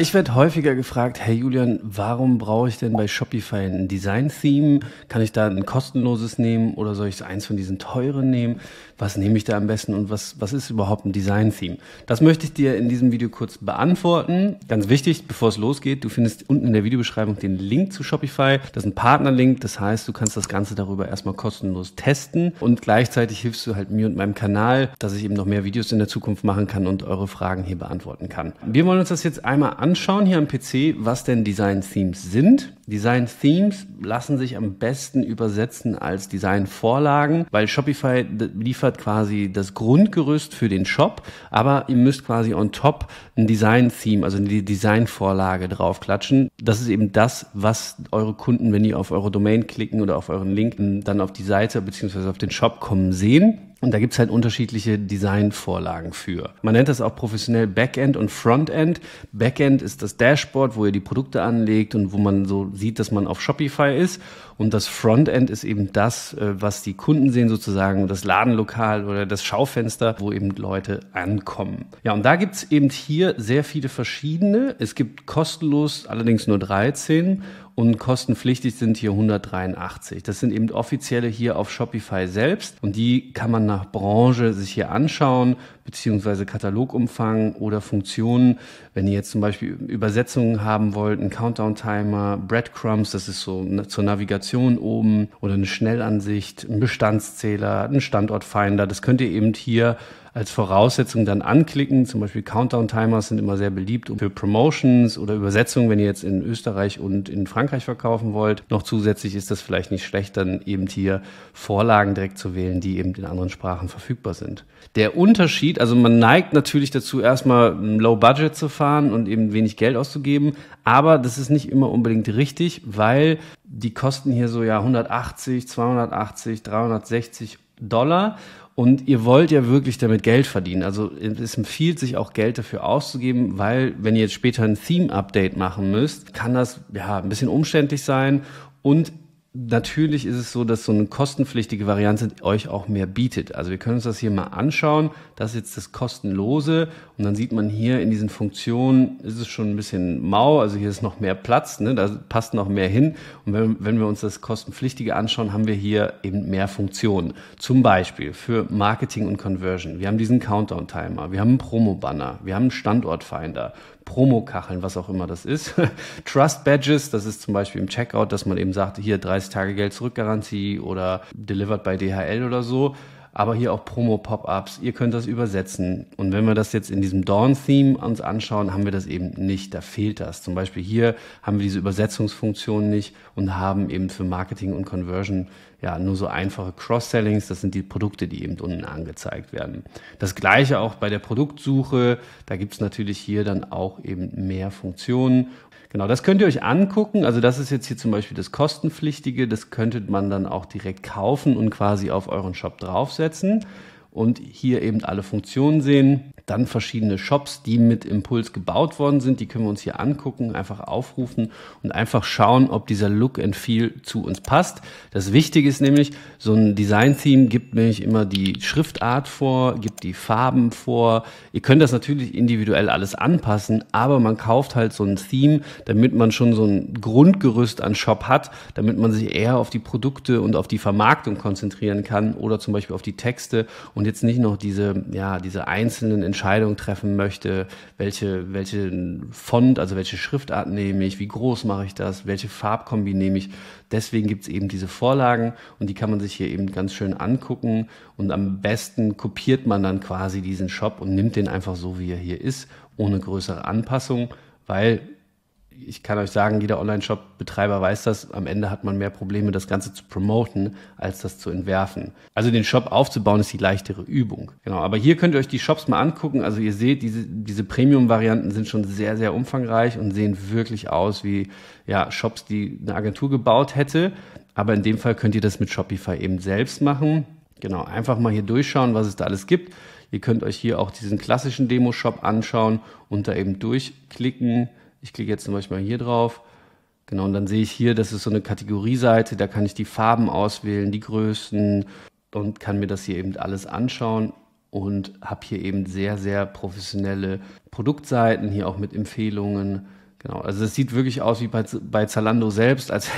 Ich werde häufiger gefragt, hey Julian, warum brauche ich denn bei Shopify ein Design-Theme? Kann ich da ein kostenloses nehmen oder soll ich eins von diesen teuren nehmen? Was nehme ich da am besten und was, was ist überhaupt ein Design-Theme? Das möchte ich dir in diesem Video kurz beantworten. Ganz wichtig, bevor es losgeht, du findest unten in der Videobeschreibung den Link zu Shopify. Das ist ein Partnerlink, das heißt, du kannst das Ganze darüber erstmal kostenlos testen und gleichzeitig hilfst du halt mir und meinem Kanal, dass ich eben noch mehr Videos in der Zukunft machen kann und eure Fragen hier beantworten kann. Wir wollen uns das jetzt einmal anschauen anschauen hier am PC, was denn Design Themes sind. Design Themes lassen sich am besten übersetzen als Design Vorlagen, weil Shopify liefert quasi das Grundgerüst für den Shop, aber ihr müsst quasi on top ein Design Theme, also eine Design Vorlage draufklatschen. Das ist eben das, was eure Kunden, wenn die auf eure Domain klicken oder auf euren Link, dann auf die Seite beziehungsweise auf den Shop kommen sehen. Und da gibt es halt unterschiedliche Designvorlagen für. Man nennt das auch professionell Backend und Frontend. Backend ist das Dashboard, wo ihr die Produkte anlegt und wo man so sieht, dass man auf Shopify ist. Und das Frontend ist eben das, äh, was die Kunden sehen, sozusagen das Ladenlokal oder das Schaufenster, wo eben Leute ankommen. Ja, und da gibt es eben hier sehr viele verschiedene. Es gibt kostenlos allerdings nur 13 und kostenpflichtig sind hier 183. Das sind eben offizielle hier auf Shopify selbst und die kann man nach Branche sich hier anschauen, beziehungsweise Katalogumfang oder Funktionen. Wenn ihr jetzt zum Beispiel Übersetzungen haben wollt, ein Countdown-Timer, Breadcrumbs, das ist so ne, zur Navigation oben oder eine Schnellansicht, ein Bestandszähler, ein Standortfinder, das könnt ihr eben hier als Voraussetzung dann anklicken. Zum Beispiel Countdown-Timers sind immer sehr beliebt für Promotions oder Übersetzungen, wenn ihr jetzt in Österreich und in Frankreich verkaufen wollt. Noch zusätzlich ist das vielleicht nicht schlecht, dann eben hier Vorlagen direkt zu wählen, die eben in anderen Sprachen verfügbar sind. Der Unterschied, also man neigt natürlich dazu, erstmal Low Budget zu fahren und eben wenig Geld auszugeben, aber das ist nicht immer unbedingt richtig, weil die kosten hier so ja 180, 280, 360 Dollar und ihr wollt ja wirklich damit Geld verdienen. Also es empfiehlt sich auch Geld dafür auszugeben, weil wenn ihr jetzt später ein Theme-Update machen müsst, kann das ja ein bisschen umständlich sein und Natürlich ist es so, dass so eine kostenpflichtige Variante euch auch mehr bietet. Also wir können uns das hier mal anschauen. Das ist jetzt das kostenlose und dann sieht man hier in diesen Funktionen ist es schon ein bisschen mau. Also hier ist noch mehr Platz, ne? da passt noch mehr hin. Und wenn, wenn wir uns das kostenpflichtige anschauen, haben wir hier eben mehr Funktionen. Zum Beispiel für Marketing und Conversion. Wir haben diesen Countdown-Timer, wir haben einen Promo-Banner, wir haben einen Standortfinder, Promokacheln, was auch immer das ist. Trust Badges, das ist zum Beispiel im Checkout, dass man eben sagt, hier 30 Tage Geld zurückgarantie oder delivered by DHL oder so aber hier auch Promo-Pop-Ups. Ihr könnt das übersetzen. Und wenn wir das jetzt in diesem Dawn-Theme uns anschauen, haben wir das eben nicht. Da fehlt das. Zum Beispiel hier haben wir diese Übersetzungsfunktion nicht und haben eben für Marketing und Conversion ja nur so einfache Cross-Sellings. Das sind die Produkte, die eben unten angezeigt werden. Das gleiche auch bei der Produktsuche. Da gibt es natürlich hier dann auch eben mehr Funktionen Genau, das könnt ihr euch angucken. Also das ist jetzt hier zum Beispiel das kostenpflichtige. Das könntet man dann auch direkt kaufen und quasi auf euren Shop draufsetzen und hier eben alle Funktionen sehen. Dann verschiedene Shops, die mit Impuls gebaut worden sind. Die können wir uns hier angucken, einfach aufrufen und einfach schauen, ob dieser Look and Feel zu uns passt. Das Wichtige ist nämlich, so ein Design-Theme gibt nämlich immer die Schriftart vor, gibt die Farben vor. Ihr könnt das natürlich individuell alles anpassen, aber man kauft halt so ein Theme, damit man schon so ein Grundgerüst an Shop hat, damit man sich eher auf die Produkte und auf die Vermarktung konzentrieren kann oder zum Beispiel auf die Texte und jetzt nicht noch diese, ja, diese einzelnen Entscheidungen treffen möchte, welche, welche Font, also welche Schriftart nehme ich, wie groß mache ich das, welche Farbkombi nehme ich. Deswegen gibt es eben diese Vorlagen und die kann man sich hier eben ganz schön angucken und am besten kopiert man dann quasi diesen Shop und nimmt den einfach so, wie er hier ist, ohne größere Anpassung, weil ich kann euch sagen, jeder Online-Shop-Betreiber weiß das. Am Ende hat man mehr Probleme, das Ganze zu promoten, als das zu entwerfen. Also den Shop aufzubauen ist die leichtere Übung. Genau. Aber hier könnt ihr euch die Shops mal angucken. Also ihr seht, diese, diese Premium-Varianten sind schon sehr, sehr umfangreich und sehen wirklich aus wie, ja, Shops, die eine Agentur gebaut hätte. Aber in dem Fall könnt ihr das mit Shopify eben selbst machen. Genau. Einfach mal hier durchschauen, was es da alles gibt. Ihr könnt euch hier auch diesen klassischen Demo-Shop anschauen und da eben durchklicken. Ich klicke jetzt zum Beispiel mal hier drauf. Genau, und dann sehe ich hier, das ist so eine Kategorieseite, da kann ich die Farben auswählen, die Größen und kann mir das hier eben alles anschauen und habe hier eben sehr, sehr professionelle Produktseiten, hier auch mit Empfehlungen. Genau, also es sieht wirklich aus wie bei, bei Zalando selbst, als,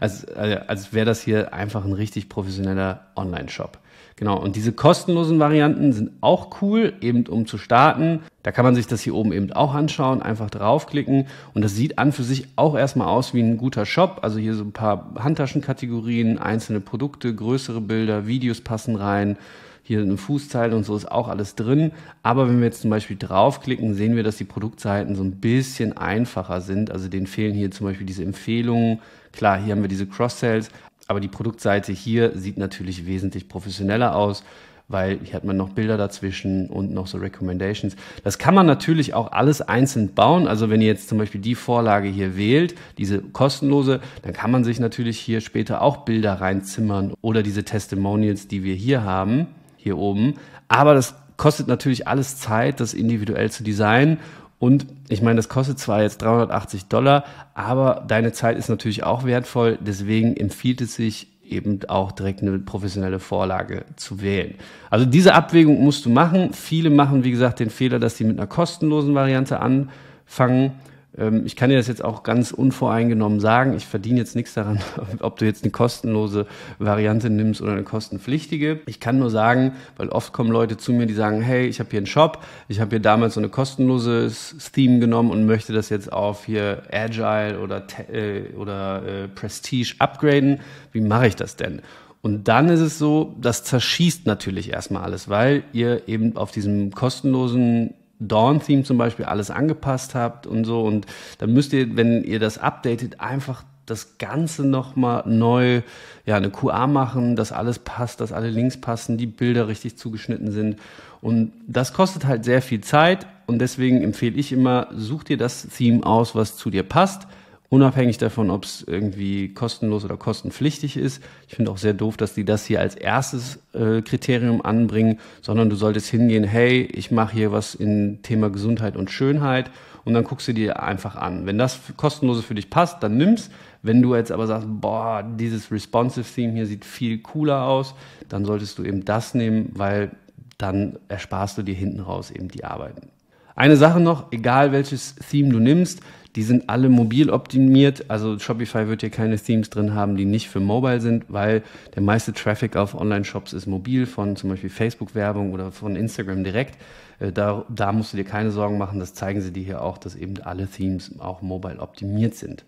als, äh, als wäre das hier einfach ein richtig professioneller Online-Shop. Genau, und diese kostenlosen Varianten sind auch cool, eben um zu starten. Da kann man sich das hier oben eben auch anschauen, einfach draufklicken. Und das sieht an für sich auch erstmal aus wie ein guter Shop. Also hier so ein paar Handtaschenkategorien, einzelne Produkte, größere Bilder, Videos passen rein. Hier eine Fußzeile und so ist auch alles drin. Aber wenn wir jetzt zum Beispiel draufklicken, sehen wir, dass die Produktseiten so ein bisschen einfacher sind. Also denen fehlen hier zum Beispiel diese Empfehlungen. Klar, hier haben wir diese Cross-Sales, aber die Produktseite hier sieht natürlich wesentlich professioneller aus, weil hier hat man noch Bilder dazwischen und noch so Recommendations. Das kann man natürlich auch alles einzeln bauen. Also wenn ihr jetzt zum Beispiel die Vorlage hier wählt, diese kostenlose, dann kann man sich natürlich hier später auch Bilder reinzimmern oder diese Testimonials, die wir hier haben, hier oben. Aber das kostet natürlich alles Zeit, das individuell zu designen und ich meine, das kostet zwar jetzt 380 Dollar, aber deine Zeit ist natürlich auch wertvoll. Deswegen empfiehlt es sich eben auch direkt eine professionelle Vorlage zu wählen. Also diese Abwägung musst du machen. Viele machen, wie gesagt, den Fehler, dass sie mit einer kostenlosen Variante anfangen ähm, ich kann dir das jetzt auch ganz unvoreingenommen sagen. Ich verdiene jetzt nichts daran, ob du jetzt eine kostenlose Variante nimmst oder eine kostenpflichtige. Ich kann nur sagen, weil oft kommen Leute zu mir, die sagen, hey, ich habe hier einen Shop, ich habe hier damals so eine kostenlose Theme genommen und möchte das jetzt auf hier Agile oder, äh, oder äh, Prestige upgraden. Wie mache ich das denn? Und dann ist es so, das zerschießt natürlich erstmal alles, weil ihr eben auf diesem kostenlosen Dawn-Theme zum Beispiel alles angepasst habt und so. Und dann müsst ihr, wenn ihr das updatet, einfach das Ganze nochmal neu, ja, eine QA machen, dass alles passt, dass alle Links passen, die Bilder richtig zugeschnitten sind. Und das kostet halt sehr viel Zeit und deswegen empfehle ich immer, such dir das Theme aus, was zu dir passt, unabhängig davon, ob es irgendwie kostenlos oder kostenpflichtig ist. Ich finde auch sehr doof, dass die das hier als erstes äh, Kriterium anbringen, sondern du solltest hingehen, hey, ich mache hier was in Thema Gesundheit und Schönheit und dann guckst du dir einfach an. Wenn das kostenlose für dich passt, dann nimm's. Wenn du jetzt aber sagst, boah, dieses responsive Theme hier sieht viel cooler aus, dann solltest du eben das nehmen, weil dann ersparst du dir hinten raus eben die Arbeiten. Eine Sache noch, egal welches Theme du nimmst, die sind alle mobil optimiert. Also Shopify wird hier keine Themes drin haben, die nicht für Mobile sind, weil der meiste Traffic auf Online-Shops ist mobil, von zum Beispiel Facebook-Werbung oder von Instagram direkt. Äh, da, da musst du dir keine Sorgen machen. Das zeigen sie dir hier auch, dass eben alle Themes auch mobile optimiert sind.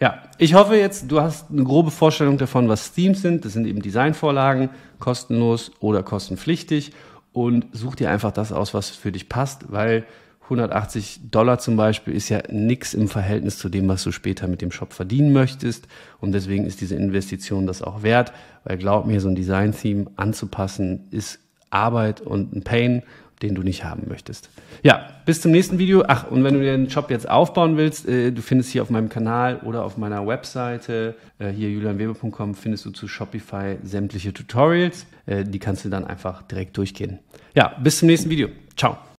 Ja, ich hoffe jetzt, du hast eine grobe Vorstellung davon, was Themes sind. Das sind eben Designvorlagen, kostenlos oder kostenpflichtig. Und such dir einfach das aus, was für dich passt, weil 180 Dollar zum Beispiel ist ja nichts im Verhältnis zu dem, was du später mit dem Shop verdienen möchtest. Und deswegen ist diese Investition das auch wert, weil glaub mir, so ein Design-Theme anzupassen ist Arbeit und ein Pain, den du nicht haben möchtest. Ja, bis zum nächsten Video. Ach, und wenn du den Shop jetzt aufbauen willst, äh, du findest hier auf meinem Kanal oder auf meiner Webseite, äh, hier julianweber.com, findest du zu Shopify sämtliche Tutorials. Äh, die kannst du dann einfach direkt durchgehen. Ja, bis zum nächsten Video. Ciao.